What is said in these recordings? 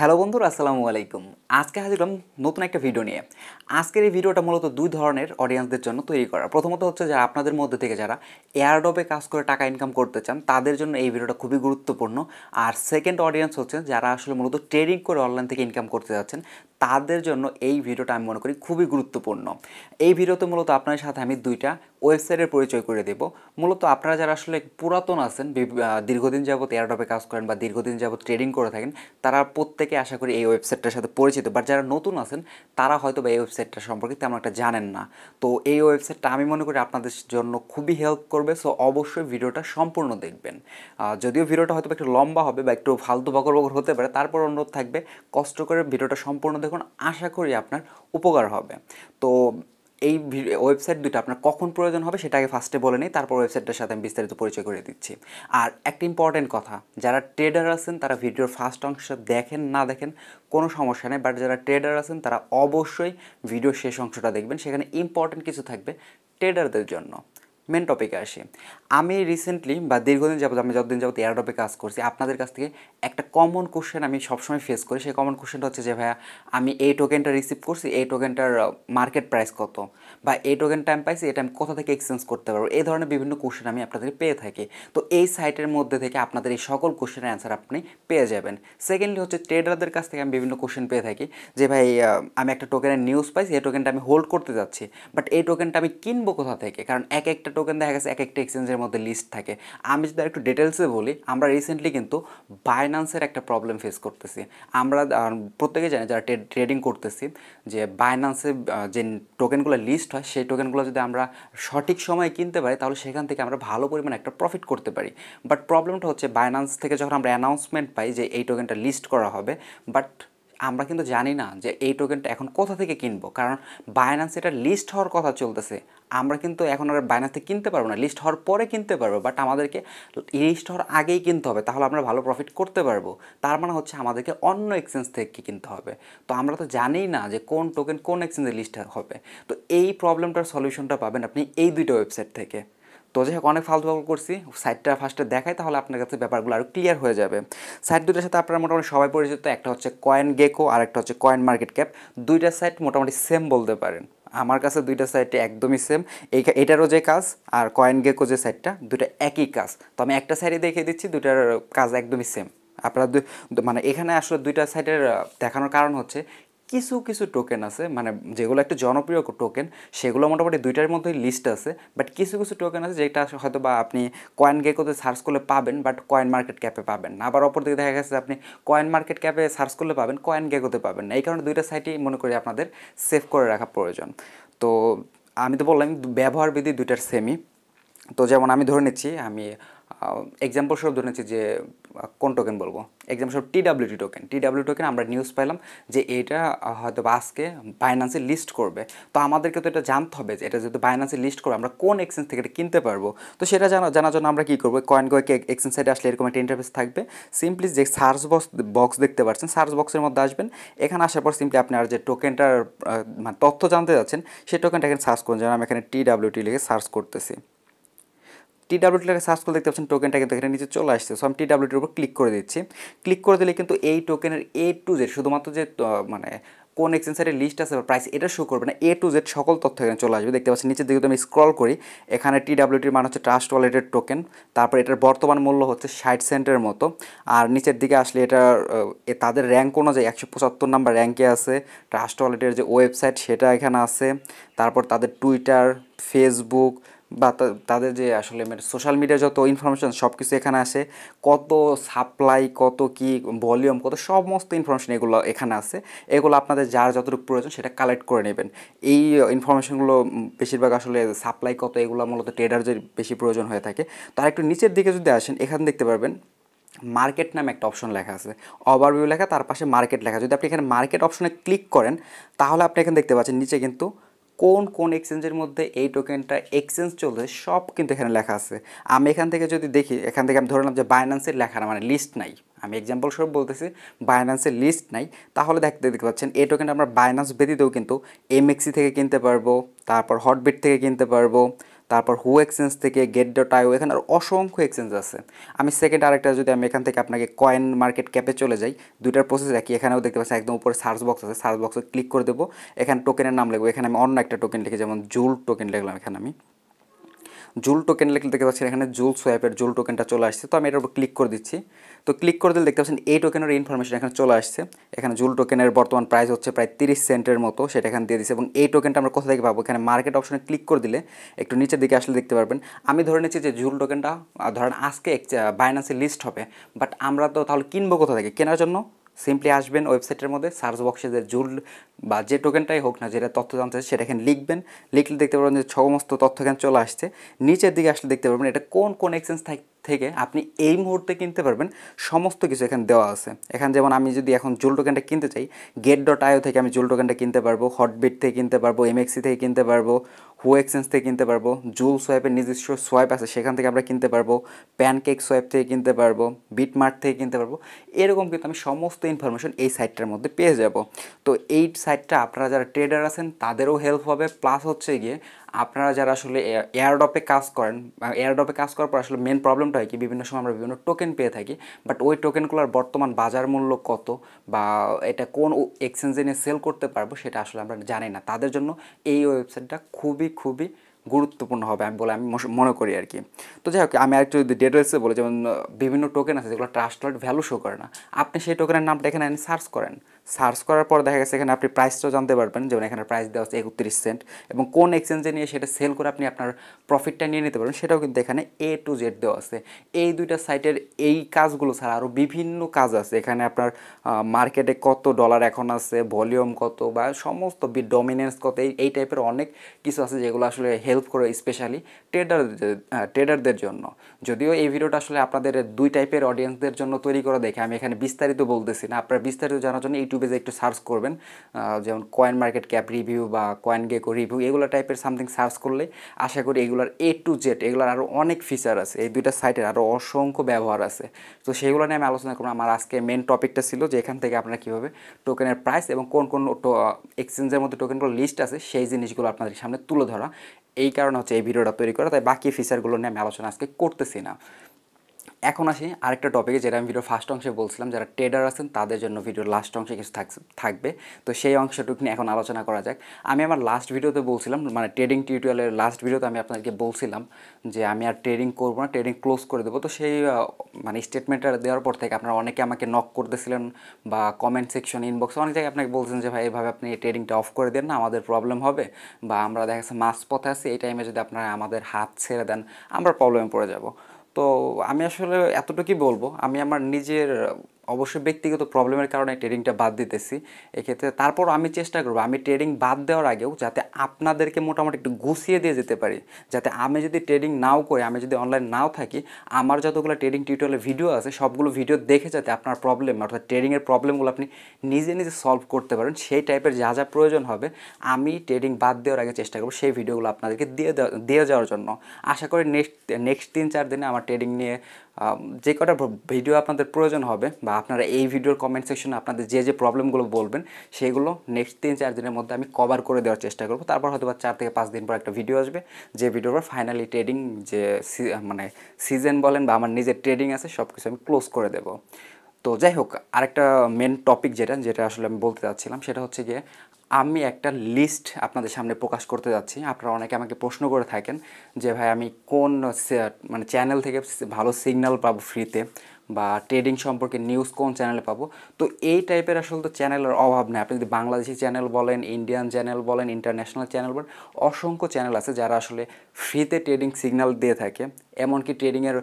hello বন্ধুরা আসসালামু আলাইকুম আজকে হাজির হলাম নতুন একটা ভিডিও নিয়ে আজকের এই ভিডিওটা মূলত দুই ধরনের অডিয়েন্সদের জন্য তৈরি করা প্রথমত হচ্ছে যারা আপনাদের মধ্যে থেকে যারা এয়ারডপে কাজ করে টাকা ইনকাম করতে চান তাদের জন্য এই ভিডিওটা খুবই গুরুত্বপূর্ণ আর সেকেন্ড অডিয়েন্স হচ্ছে যারা আসলে মূলত ট্রেডিং করে অনলাইন থেকে ইনকাম করতে যাচ্ছেন তাদের জন্য এই ভিডিওটা আমি মনে করি খুবই গুরুত্বপূর্ণ এই ভিডিওতে মূলত আপনার সাথে আমি দুইটা ওয়েবসাইটের পরিচয় করে দেব মূলত আপনারা যারা আসলে পুরাতন আছেন দীর্ঘদিন যাবৎ এয়ারডপে কাজ করেন বা দীর্ঘদিন যাবৎ ট্রেডিং করে থাকেন তারা প্রত্যেকে আশা করি এই ওয়েবসাইটটার সাথে পরিচিত বাট যারা নতুন আছেন তারা হয়তো বা এই ওয়েবসাইটটা সম্পর্কে তেমন একটা জানেন না তো এই ওয়েবসাইটটা আমি মনে করি আপনাদের জন্য খুবই হেল্প করবে সো অবশ্যই ভিডিওটা সম্পূর্ণ দেখবেন যদিও ভিডিওটা হয়তো একটু লম্বা হবে বা একটু ফালতু বকর বকর হতে পারে তারপর অনুরোধ থাকবে কষ্ট করে ভিডিওটা সম্পূর্ণ দেখুন আশা করি আপনার উপকার হবে তো এই ওয়েবসাইট দুটো আপনার কখন প্রয়োজন হবে সেটা আগে ফার্স্টে বলে নিই তারপর ওয়েবসাইটটার সাথে আমি বিস্তারিত পরিচয় করে দিচ্ছি আর একটা ইম্পর্টেন্ট কথা যারা ট্রেডার আছেন তারা ভিডিওর ফার্স্ট অংশ দেখেন না দেখেন কোনো সমস্যা নেই বাট যারা ট্রেডার আছেন তারা অবশ্যই ভিডিওর শেষ অংশটা দেখবেন সেখানে ইম্পর্টেন্ট কিছু থাকবে ট্রেডারদের জন্য মেন টপিকে আসি আমি রিসেন্টলি বা দীর্ঘদিন যাবত আমি যতদিন যাবত এয়ার টপে কাজ করছি আপনাদের কাছ থেকে একটা কমন কোশ্চেন আমি সবসময় ফেস করি সেই কমন কোশ্চেনটা হচ্ছে যে ভাইয়া আমি এই টোকেনটা রিসিভ করছি এই টোকেনটার মার্কেট প্রাইস কত বা এই টোকেনটা আমি পাইছি এটা আমি কোথা থেকে এক্সচেঞ্জ করতে পারবো এই ধরনের বিভিন্ন কোশ্চেন আমি আপনাদের পেয়ে থাকি তো এই সাইটের মধ্যে থেকে আপনাদের এই সকল কোশ্চেনের অ্যান্সার আপনি পেয়ে যাবেন সেকেন্ডলি হচ্ছে ট্রেডারদের কাছ থেকে আমি বিভিন্ন কোশ্চেন পেয়ে থাকি যে ভাই আমি একটা টোকেনের নিউজ পাইছি এই টোকেনটা আমি হোল্ড করতে যাচ্ছি বাট এই টোকেনটা আমি কিনবো কোথা থেকে কারণ এক একটা টোকেন দেখা গেছে এক একটা এক্সচেঞ্জের মধ্যে লিস্ট থাকে আমি যদি একটু ডিটেলসে বলি আমরা রিসেন্টলি কিন্তু বাইন্যান্সের একটা প্রবলেম ফেস করতেছি আমরা প্রত্যেকে জানি যারা ট্রেডিং করতেছি যে বাইন্যান্সে যে টোকেনগুলো লিস্ট হয় সেই টোকেনগুলো যদি আমরা সঠিক সময়ে কিনতে পারি তাহলে সেখান থেকে আমরা ভালো পরিমাণে একটা প্রফিট করতে পারি বাট প্রবলেমটা হচ্ছে বাইন্যান্স থেকে যখন আমরা অ্যানাউন্সমেন্ট পাই যে এই টোকেনটা লিস্ট করা হবে বাট আমরা কিন্তু জানি না যে এই টোকেনটা এখন কোথা থেকে কিনবো কারণ বায়ানান্স এটা লিস্ট হওয়ার কথা চলতেছে আমরা কিন্তু এখন আর বায়ানান্স থেকে কিনতে পারবো না লিস্ট হওয়ার পরে কিনতে পারবো বাট আমাদেরকে লিস্ট হওয়ার আগেই কিনতে হবে তাহলে আমরা ভালো প্রফিট করতে পারবো তার মানে হচ্ছে আমাদেরকে অন্য এক্সচেঞ্জ থেকে কিনতে হবে তো আমরা তো জানি না যে কোন টোকেন কোন এক্সচেঞ্জে লিস্ট হবে তো এই প্রবলেমটার সলিউশনটা পাবেন আপনি এই দুইটা ওয়েবসাইট থেকে তো যাই হোক অনেক ফালতু ফালতু করছি সাইটটা ফার্স্টে দেখাই তাহলে আপনার কাছে ব্যাপারগুলো আরও ক্লিয়ার হয়ে যাবে সাইট দুটার সাথে আপনারা মোটামুটি সবাই পরিচিত একটা হচ্ছে কয়েন গেকো আর একটা হচ্ছে কয়েন মার্কেট ক্যাপ দুইটা সাইট মোটামুটি সেম বলতে পারেন আমার কাছে দুইটা সাইটটা একদমই সেম এই এটারও যে কাজ আর কয়েন গেকো যে সাইটটা দুটা একই কাজ তো আমি একটা সাইডে দেখিয়ে দিচ্ছি দুটার কাজ একদমই সেম আপনারা মানে এখানে আসলে দুইটা সাইডের দেখানোর কারণ হচ্ছে কিছু কিছু টোকেন আছে মানে যেগুলো একটু জনপ্রিয় টোকেন সেগুলো মোটামুটি দুইটার মধ্যে লিস্ট আছে বাট কিছু কিছু টোকেন আছে যেটা হয়তো বা আপনি কয়েন গেকোতে সার্চ করলে পাবেন বাট কয়েন মার্কেট ক্যাপে পাবেন না আবার অপর দিকে দেখা গেছে আপনি কয়েন মার্কেট ক্যাপে সার্চ করলে পাবেন কয়েন গেকোতে পাবেন না এই কারণে দুইটা সাইটই মনে করি আপনাদের সেভ করে রাখা প্রয়োজন তো আমি তো বললাম ব্যবহার বিধি দুইটার সেমই তো যেমন আমি ধরে নিচ্ছি আমি এক্সাম্পল স্বরূপ ধরে নিচ্ছি যে কোন টোকেন বলবো এক্সাম সব টিডাব্লিউটি টোকেন টিডাব্লিউ টোকেন আমরা নিউজ পেলাম যে এটা হয়তো আজকে বাইনান্সে লিস্ট করবে তো আমাদেরকে তো এটা জানতে হবে যে এটা যেহেতু বাইনান্সে লিস্ট করবে আমরা কোন এক্সচেঞ্জ থেকে এটা কিনতে পারবো তো সেটা জানা জানার জন্য আমরা কী করবো কয়েন কয়েক এক্সচেঞ্জ সাইডে আসলে এরকম একটা ইন্টারফেস থাকবে সিম্পলি যে সার্চ বক্স বক্স দেখতে পাচ্ছেন সার্চ বক্সের মধ্যে আসবেন এখানে আসার পর সিম্পলি আপনার যে টোকেনটার মানে তথ্য জানতে যাচ্ছেন সেই টোকেনটা এখানে সার্চ করুন যেন আমি এখানে টিডাব্লিউটি লিখে সার্চ করতেছি টি ডাব্লিউটিটাকে সার্চ করে দেখতে পাচ্ছেন টোকেনটা কিন্তু এখানে নিচে চলে আসছে সো আমি টি ডাব্লিউটির উপর ক্লিক করে দিচ্ছি ক্লিক করে দিলে কিন্তু এই টোকেনের এ টু জেড শুধুমাত্র যে মানে কোন এক্সচেঞ্জের লিস্ট আছে বা প্রাইস এটা শো করবে না এ টু জেড সকল তথ্য এখানে চলে আসবে দেখতে পাচ্ছি নিচের দিকে আমি স্ক্রল করি এখানে টি মানে হচ্ছে ট্রাস্ট ওয়ালেটের টোকেন তারপর এটার বর্তমান মূল্য হচ্ছে ষাট সেন্টের মতো আর নিচের দিকে আসলে এটা তাদের র্যাঙ্ক অনুযায়ী একশো পঁচাত্তর নাম্বার র্যাঙ্কে আছে ট্রাস্ট ওয়ালেটের যে ওয়েবসাইট সেটা এখানে আছে তারপর তাদের টুইটার ফেসবুক বা তাদের যে আসলে সোশ্যাল মানে মিডিয়া যত ইনফরমেশন সব কিছু এখানে আসে কত সাপ্লাই কত কি ভলিউম কত সমস্ত ইনফরমেশান এগুলো এখানে আছে এগুলো আপনাদের যার যতটুকু প্রয়োজন সেটা কালেক্ট করে নেবেন এই ইনফরমেশনগুলো বেশিরভাগ আসলে সাপ্লাই কত এগুলো মূলত ট্রেডারদের বেশি প্রয়োজন হয়ে থাকে তার একটু নিচের দিকে যদি আসেন এখানে দেখতে পারবেন মার্কেট নামে একটা অপশন লেখা আছে ওভারভিউ লেখা তার পাশে মার্কেট লেখা যদি আপনি এখানে মার্কেট অপশনে ক্লিক করেন তাহলে আপনি এখানে দেখতে পাচ্ছেন নিচে কিন্তু কোন কোন এক্সচেঞ্জের মধ্যে এই টোকেনটা এক্সচেঞ্জ চলছে সব কিন্তু এখানে লেখা আছে আমি এখান থেকে যদি দেখি এখান থেকে আমি ধরলাম যে বাইন্যান্সের লেখা না মানে লিস্ট নাই আমি এক্সাম্পল সব বলতেছি বাইন্যান্সের লিস্ট নাই তাহলে দেখতে দেখতে পাচ্ছেন এই টোকেনটা আমরা বায়নান্স ব্যতীতেও কিন্তু এমএক্সি থেকে কিনতে পারবো তারপর হটবিট থেকে কিনতে পারবো তারপর হু এক্সচেঞ্জ থেকে গেট ডট আইও এখানে আর অসংখ্য এক্সচেঞ্জ আছে আমি সেকেন্ড আরেকটা যদি আমি এখান থেকে আপনাকে কয়েন মার্কেট ক্যাপে চলে যাই দুইটার প্রসেস একই এখানেও দেখতে পাচ্ছি একদম উপরে সার্চ বক্স আছে সার্চ বক্সে ক্লিক করে দেবো এখানে টোকেনের নাম লিখবো এখানে আমি অন্য একটা টোকেন লিখে যেমন জুল টোকেন লিখলাম এখানে আমি জুল টোকেন লেখলে দেখতে পাচ্ছেন এখানে জুল সোয়াইপের জুল টোকেনটা চলে আসছে তো আমি এটার উপর ক্লিক করে দিচ্ছি তো ক্লিক করে দিলে দেখতে পাচ্ছেন এই টোকেনের ইনফরমেশন এখানে চলে আসছে এখানে জুল টোকেনের বর্তমান প্রাইস হচ্ছে প্রায় তিরিশ সেন্টের মতো সেটা এখানে দিয়ে দিচ্ছে এবং এই টোকেনটা আমরা কোথা থেকে পাবো এখানে মার্কেট অপশনে ক্লিক করে দিলে একটু নিচের দিকে আসলে দেখতে পারবেন আমি ধরে নিচ্ছি যে জুল টোকেনটা ধরেন আজকে বাইনান্সে লিস্ট হবে বাট আমরা তো তাহলে কিনবো কোথা থেকে কেনার জন্য সিম্পলি আসবেন ওয়েবসাইটের মধ্যে সার্চ বক্সে যে জুল বা যে টোকেনটাই হোক না যেটা তথ্য জানতে চাই সেটা এখানে লিখবেন লিখলে দেখতে পারবেন যে সমস্ত তথ্য এখানে চলে আসছে নিচের দিকে আসলে দেখতে পারবেন এটা কোন কোন এক্সচেঞ্জ থাকতে থেকে আপনি এই মুহূর্তে কিনতে পারবেন সমস্ত কিছু এখানে দেওয়া আছে এখানে যেমন আমি যদি এখন জুল টোকেনটা কিনতে চাই গেট ডট আয়ো থেকে আমি জুল টোকেনটা কিনতে পারবো হটবিট থেকে কিনতে পারবো এমএক্সি থেকে কিনতে পারবো হু এক্সচেঞ্জ থেকে কিনতে পারবো জুল সোয়াইপের নিজস্ব সোয়াইপ আছে সেখান থেকে আমরা কিনতে পারবো প্যানকেক সোয়াইপ থেকে কিনতে পারবো বিটমার্ট থেকে কিনতে পারবো এরকম কিন্তু আমি সমস্ত ইনফরমেশন এই সাইটটার মধ্যে পেয়ে যাব তো এই সাইটটা আপনারা যারা ট্রেডার আছেন তাদেরও হেল্প হবে প্লাস হচ্ছে গিয়ে আপনারা যারা আসলে এয়ারডপে কাজ করেন এয়ারডপে কাজ করার পর আসলে মেন প্রবলেমটা হয় কি বিভিন্ন সময় আমরা বিভিন্ন টোকেন পেয়ে থাকি বাট ওই টোকেনগুলোর বর্তমান বাজার মূল্য কত বা এটা কোন এক্সচেঞ্জে নিয়ে সেল করতে পারবো সেটা আসলে আমরা জানি না তাদের জন্য এই ওয়েবসাইটটা খুবই খুবই গুরুত্বপূর্ণ হবে আমি বলে আমি মনে করি আর কি তো যাই হোক আমি আরেকটু ডেটেলসে বলে যেমন বিভিন্ন টোকেন আছে যেগুলো ট্রাস্টলেট ভ্যালু শো করে না আপনি সেই টোকেনের নামটা এখানে সার্চ করেন সার্চ করার পর দেখা গেছে এখানে আপনি প্রাইসটাও জানতে পারবেন যেমন এখানে প্রাইস দেওয়া হচ্ছে একত্রিশ সেন্ট এবং কোন এক্সচেঞ্জে নিয়ে সেটা সেল করে আপনি আপনার প্রফিটটা নিয়ে নিতে পারবেন সেটাও কিন্তু এখানে এ টু জেড দেওয়া আছে এই দুইটা সাইটের এই কাজগুলো ছাড়া আরও বিভিন্ন কাজ আছে এখানে আপনার মার্কেটে কত ডলার এখন আছে ভলিউম কত বা সমস্ত ডমিনেন্স কত এই টাইপের অনেক কিছু আছে যেগুলো আসলে হেল্প করে স্পেশালি ট্রেডার ট্রেডারদের জন্য যদিও এই ভিডিওটা আসলে আপনাদের দুই টাইপের অডিয়েন্সদের জন্য তৈরি করা দেখে আমি এখানে বিস্তারিত বলতেছি না আপনারা বিস্তারিত জানার জন্য ইউটিউবে যে একটু সার্চ করবেন যেমন কয়েন মার্কেট ক্যাপ রিভিউ বা কয়েন গেকো রিভিউ এগুলো টাইপের সামথিং সার্চ করলে আশা করি এগুলোর এ টু জেড এগুলোর আরও অনেক ফিচার আছে এই দুইটা সাইটের আরও অসংখ্য ব্যবহার আছে তো সেগুলো নিয়ে আমি আলোচনা করবো আমার আজকে মেন টপিকটা ছিল যে এখান থেকে আপনারা কীভাবে টোকেনের প্রাইস এবং কোন কোন এক্সচেঞ্জের মধ্যে টোকেনগুলো লিস্ট আছে সেই জিনিসগুলো আপনাদের সামনে তুলে ধরা এই কারণে হচ্ছে এই ভিডিওটা তৈরি করা তাই বাকি ফিচারগুলো নিয়ে আমি আলোচনা আজকে করতেছি না এখন আসি আরেকটা টপিকে যেটা আমি ভিডিও ফার্স্ট অংশে বলছিলাম যারা ট্রেডার আছেন তাদের জন্য ভিডিওর লাস্ট অংশে কিছু থাকবে তো সেই অংশটুকু নিয়ে এখন আলোচনা করা যাক আমি আমার লাস্ট ভিডিওতে বলছিলাম মানে ট্রেডিং টিউটোরিয়ালের লাস্ট ভিডিওতে আমি আপনাকে বলছিলাম যে আমি আর ট্রেডিং করবো না ট্রেডিং ক্লোজ করে দেবো তো সেই মানে স্টেটমেন্টটা দেওয়ার পর থেকে আপনারা অনেকে আমাকে নক করতেছিলেন বা কমেন্ট সেকশন ইনবক্স অনেক জায়গায় আপনাকে বলছেন যে ভাই এভাবে আপনি ট্রেডিংটা অফ করে দেন না আমাদের প্রবলেম হবে বা আমরা দেখা যাচ্ছে মাস পথে আছি এই টাইমে যদি আপনারা আমাদের হাত ছেড়ে দেন আমরা প্রবলেমে পড়ে যাবো তো আমি আসলে এতটুকুই বলবো আমি আমার নিজের অবশ্য ব্যক্তিগত প্রবলেমের কারণে ট্রেডিংটা বাদ দিতেছি এক্ষেত্রে তারপর আমি চেষ্টা করবো আমি ট্রেডিং বাদ দেওয়ার আগেও যাতে আপনাদেরকে মোটামুটি একটু গুছিয়ে দিয়ে যেতে পারি যাতে আমি যদি ট্রেডিং নাও করি আমি যদি অনলাইন নাও থাকি আমার যতগুলো ট্রেডিং টিউটোরিয়াল ভিডিও আছে সবগুলো ভিডিও দেখে যাতে আপনার প্রবলেম অর্থাৎ ট্রেডিংয়ের প্রবলেমগুলো আপনি নিজে নিজে সলভ করতে পারেন সেই টাইপের যা যা প্রয়োজন হবে আমি ট্রেডিং বাদ দেওয়ার আগে চেষ্টা করবো সেই ভিডিওগুলো আপনাদেরকে দিয়ে দিয়ে যাওয়ার জন্য আশা করি নেক্সট নেক্সট তিন চার দিনে আমার ট্রেডিং নিয়ে যে কটা ভিডিও আপনাদের প্রয়োজন হবে বা আপনারা এই ভিডিওর কমেন্ট সেকশনে আপনাদের যে যে প্রবলেমগুলো বলবেন সেগুলো নেক্সট তিন চার দিনের মধ্যে আমি কভার করে দেওয়ার চেষ্টা করবো তারপর হয়তো বা চার থেকে পাঁচ দিন পর একটা ভিডিও আসবে যে ভিডিওর পর ফাইনালি ট্রেডিং যে মানে সিজন বলেন বা আমার নিজের ট্রেডিং আছে সব কিছু আমি ক্লোজ করে দেবো তো যাই হোক আরেকটা মেন টপিক যেটা যেটা আসলে আমি বলতে চাচ্ছিলাম সেটা হচ্ছে গিয়ে আমি একটা লিস্ট আপনাদের সামনে প্রকাশ করতে যাচ্ছি আপনারা অনেকে আমাকে প্রশ্ন করে থাকেন যে ভাই আমি কোন মানে চ্যানেল থেকে ভালো সিগন্যাল পাবো ফ্রিতে বা ট্রেডিং সম্পর্কে নিউজ কোন চ্যানেলে পাবো তো এই টাইপের আসলে তো চ্যানেলের অভাব নেই আপনি যদি বাংলাদেশি চ্যানেল বলেন ইন্ডিয়ান চ্যানেল বলেন ইন্টারন্যাশনাল চ্যানেল বলেন অসংখ্য চ্যানেল আছে যারা আসলে ফ্রিতে ট্রেডিং সিগন্যাল দিয়ে থাকে এমনকি ট্রেডিংয়ের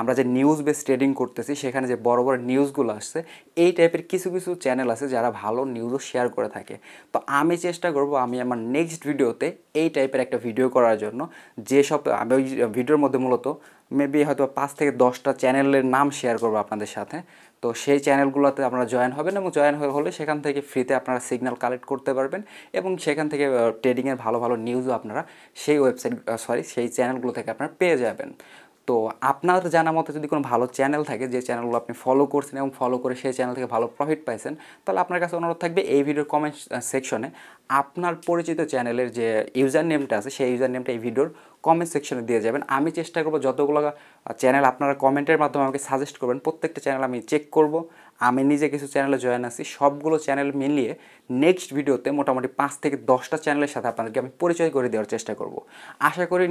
আমরা যে নিউজ বেস ট্রেডিং করতেছি সেখানে যে বড় বড় নিউজগুলো আসছে এই টাইপের কিছু কিছু চ্যানেল আছে যারা ভালো নিউজও শেয়ার করে থাকে তো আমি চেষ্টা করব আমি আমার নেক্সট ভিডিওতে এই টাইপের একটা ভিডিও করার জন্য যেসব আমি ওই ভিডিওর মধ্যে মূলত মেবি হয়তো পাঁচ থেকে দশটা চ্যানেলের নাম শেয়ার করবো আপনাদের সাথে তো সেই চ্যানেলগুলোতে আপনারা জয়েন হবেন এবং জয়েন হয়ে হলে সেখান থেকে ফ্রিতে আপনারা সিগন্যাল কালেক্ট করতে পারবেন এবং সেখান থেকে ট্রেডিংয়ের ভালো ভালো নিউজও আপনারা সেই ওয়েবসাইট সরি সেই চ্যানেলগুলো থেকে আপনারা পেয়ে যাবেন তো আপনার জানা মতো যদি কোনো ভালো চ্যানেল থাকে যে চ্যানেলগুলো আপনি ফলো করছেন এবং ফলো করে সেই চ্যানেল থেকে ভালো প্রফিট পাইছেন তাহলে আপনার কাছে অনুরোধ থাকবে এই ভিডিওর কমেন্ট সেকশনে আপনার পরিচিত চ্যানেলের যে ইউজার নেমটা আছে সেই ইউজার নেমটা এই ভিডিওর কমেন্ট সেকশনে দিয়ে যাবেন আমি চেষ্টা করবো যতগুলো চ্যানেল আপনারা কমেন্টের মাধ্যমে আমাকে সাজেস্ট করবেন প্রত্যেকটা চ্যানেল আমি চেক করব আমি নিজে কিছু চ্যানেলে জয়েন আছি সবগুলো চ্যানেল মিলিয়ে নেক্সট ভিডিওতে মোটামুটি পাঁচ থেকে দশটা চ্যানেলের সাথে আপনাদেরকে আমি পরিচয় করে দেওয়ার চেষ্টা করব আশা করি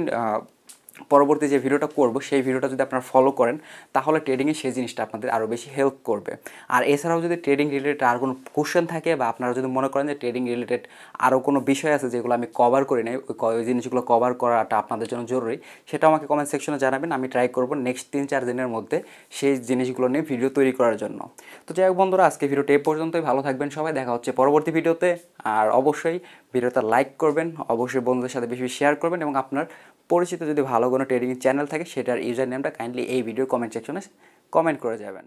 পরবর্তী যে ভিডিওটা করব সেই ভিডিওটা যদি আপনারা ফলো করেন তাহলে ট্রেডিংয়ে সেই জিনিসটা আপনাদের আরও বেশি হেল্প করবে আর এছাড়াও যদি ট্রেডিং রিলেটেড আর কোনো কোশ্চেন থাকে বা আপনারা যদি মনে করেন যে ট্রেডিং রিলেটেড আরও কোনো বিষয় আছে যেগুলো আমি কভার করি নাই ওই জিনিসগুলো কভার করাটা আপনাদের জন্য জরুরি সেটা আমাকে কমেন্ট সেকশনে জানাবেন আমি ট্রাই করব নেক্সট তিন চার দিনের মধ্যে সেই জিনিসগুলো নিয়ে ভিডিও তৈরি করার জন্য তো যাই হোক বন্ধুরা আজকে ভিডিওটা এ পর্যন্তই ভালো থাকবেন সবাই দেখা হচ্ছে পরবর্তী ভিডিওতে আর অবশ্যই ভিডিওটা লাইক করবেন অবশ্যই বন্ধুদের সাথে বেশি শেয়ার করবেন এবং আপনার পরিচিত যদি ভালো কোনো ট্রেডিং চ্যানেল থাকে সেটার ইউজার নেমটা কাইন্ডলি এই ভিডিওর কমেন্ট সেকশনে কমেন্ট করে যাবেন